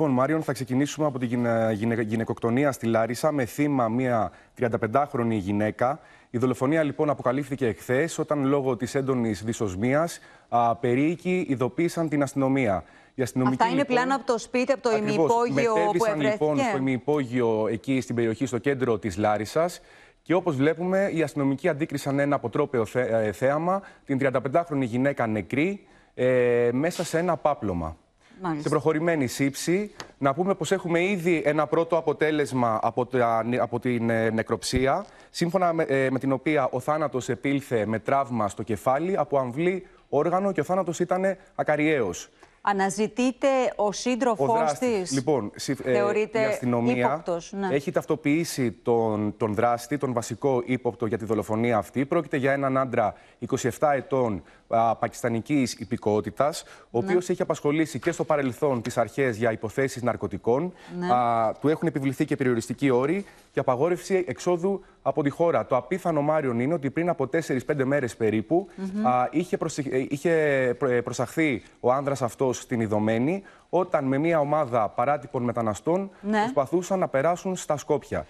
Λοιπόν, Μάριον, θα ξεκινήσουμε από τη ε, γυναικοκτονία στη Λάρισα με θύμα μία 35χρονη γυναίκα. Η δολοφονία λοιπόν αποκαλύφθηκε εχθές όταν λόγω της έντονης δυσοσμίας περίοικοι ειδοποίησαν την αστυνομία. Η Αυτά είναι λοιπόν, πλάνα από το σπίτι, από το ημιυπόγειο που ευρέθηκε. λοιπόν στο ημιυπόγειο εκεί στην περιοχή, στο κέντρο της Λάρισας. Και όπως βλέπουμε, οι αστυνομικοί αντίκρισαν ένα αποτρόπαιο ε, θέαμα, την 35χρονη γυναίκα νεκρή, ε, μέσα σε ένα πάπλωμα. Μάλιστα. προχωρημένη σύψη, να πούμε πως έχουμε ήδη ένα πρώτο αποτέλεσμα από, από την ε, νεκροψία, σύμφωνα ε, με, την οποία ο θάνατος επήλθε με τραύμα στο κεφάλι από αμβλή όργανο και ο θάνατος ήταν ακαριέος. Αναζητείται ο σύντροφός της. Λοιπόν, ε, θεωρείται η αστυνομία ύποπτος, ναι. έχει ταυτοποιήσει τον, τον δράστη, τον βασικό ύποπτο για τη δολοφονία αυτή. Πρόκειται για έναν άντρα 27 ετών πακιστανικής υπηκότητας, ο ναι. οποίος έχει απασχολήσει και στο παρελθόν τις αρχές για υποθέσεις ναρκωτικών. Ναι. Α, του έχουν επιβληθεί και περιοριστικοί όροι και απαγόρευση εξόδου από τη χώρα. Το απίθανο Μάριον είναι ότι πριν από 4-5 μέρες περίπου α, είχε, ε, είχε ε, προσαχθεί ο άνδρας αυτός στην Ιδωμένη, όταν με μια ομάδα παράτυπων μεταναστών ναι. προσπαθούσαν να περάσουν στα Σκόπια.